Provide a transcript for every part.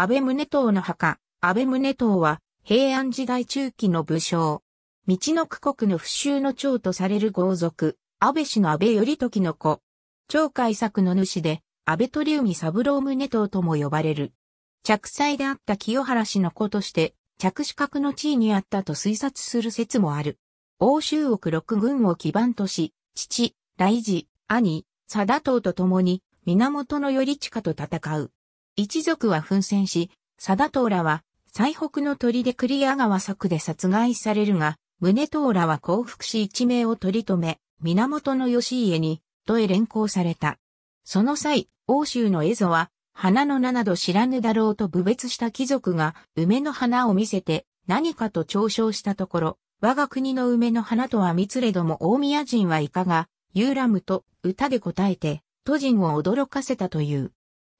安倍宗党の墓、安倍宗党は、平安時代中期の武将。道の区国の不襲の長とされる豪族、安倍氏の安倍頼時の子。長海作の主で、安倍鳥海三郎宗党とも呼ばれる。着妻であった清原氏の子として、着手格の地位にあったと推察する説もある。欧州国六軍を基盤とし、父、大事、兄、貞党と共に、源頼親と戦う。一族は奮戦し、貞藤らは、最北の砦リア川作で殺害されるが、宗ーらは降伏し一命を取り留め、源義家に、とへ連行された。その際、欧州の蝦夷は、花の名など知らぬだろうと侮蔑した貴族が、梅の花を見せて、何かと嘲笑したところ、我が国の梅の花とはつれども大宮人はいかが、ユーラムと歌で答えて、都人を驚かせたという。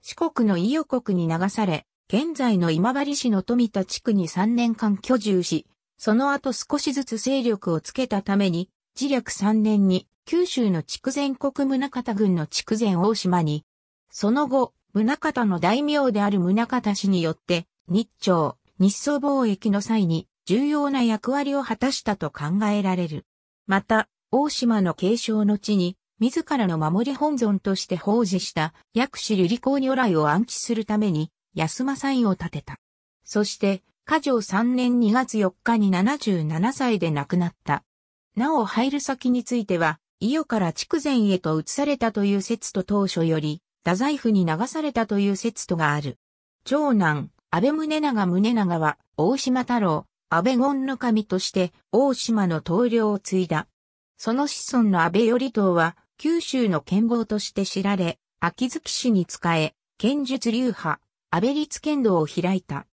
四国の伊予国に流され、現在の今治市の富田地区に3年間居住し、その後少しずつ勢力をつけたために、自略3年に九州の筑前国宗方郡の筑前大島に、その後、宗方の大名である宗方氏によって、日朝、日ソ貿易の際に重要な役割を果たしたと考えられる。また、大島の継承の地に、自らの守り本尊として奉仕した薬師瑠璃光如来を暗記するために安インを建てた。そして、家剰3年2月4日に77歳で亡くなった。なお入る先については、伊予から筑前へと移されたという説と当初より、太宰府に流されたという説とがある。長男、安倍宗長宗長は、大島太郎、安倍権の神として、大島の棟梁を継いだ。その子孫の安倍頼党は、九州の剣豪として知られ、秋月氏に仕え、剣術流派、安倍立剣道を開いた。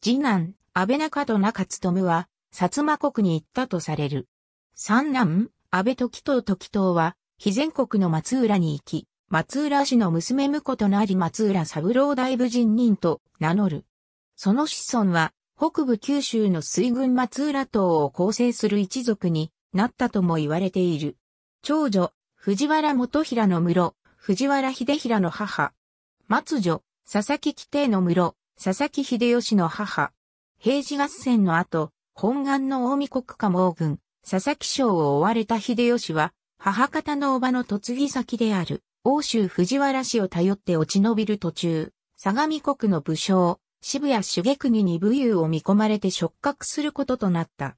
次男、安倍中と中勤は、薩摩国に行ったとされる。三男、安倍時藤時藤は、非全国の松浦に行き、松浦氏の娘婿となり松浦三郎大武人人と名乗る。その子孫は、北部九州の水軍松浦島を構成する一族になったとも言われている。長女、藤原元平の室、藤原秀平の母。末女、佐々木規定の室、佐々木秀吉の母。平治合戦の後、本願の大見国家盲軍、佐々木省を追われた秀吉は、母方の叔母の嫁ぎ先である、欧州藤原氏を頼って落ち延びる途中、相模国の武将、渋谷茂国に武勇を見込まれて触覚することとなった。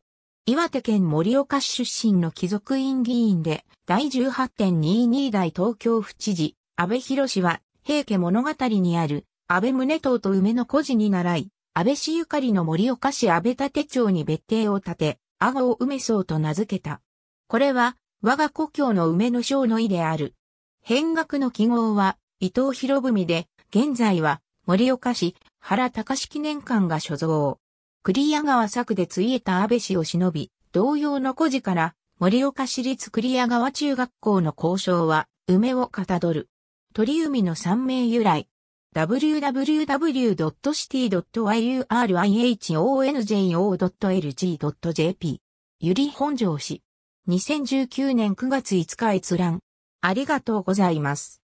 岩手県盛岡市出身の貴族院議員で、第18.22代東京府知事、安倍博士は、平家物語にある、安倍宗藤と梅の孤児に習い、安倍氏ゆかりの盛岡市安倍立町に別邸を建て、阿賀を梅荘と名付けた。これは、我が故郷の梅の章の意である。変額の記号は、伊藤博文で、現在は、盛岡市原隆記念館が所蔵。栗谷川作でついえた安倍氏を忍び、同様の故事から、森岡市立栗谷川中学校の校章は、梅をかたどる。鳥海の三名由来。www.city.yurihonjo.lg.jp ゆり本城氏。2019年9月5日閲覧。ありがとうございます。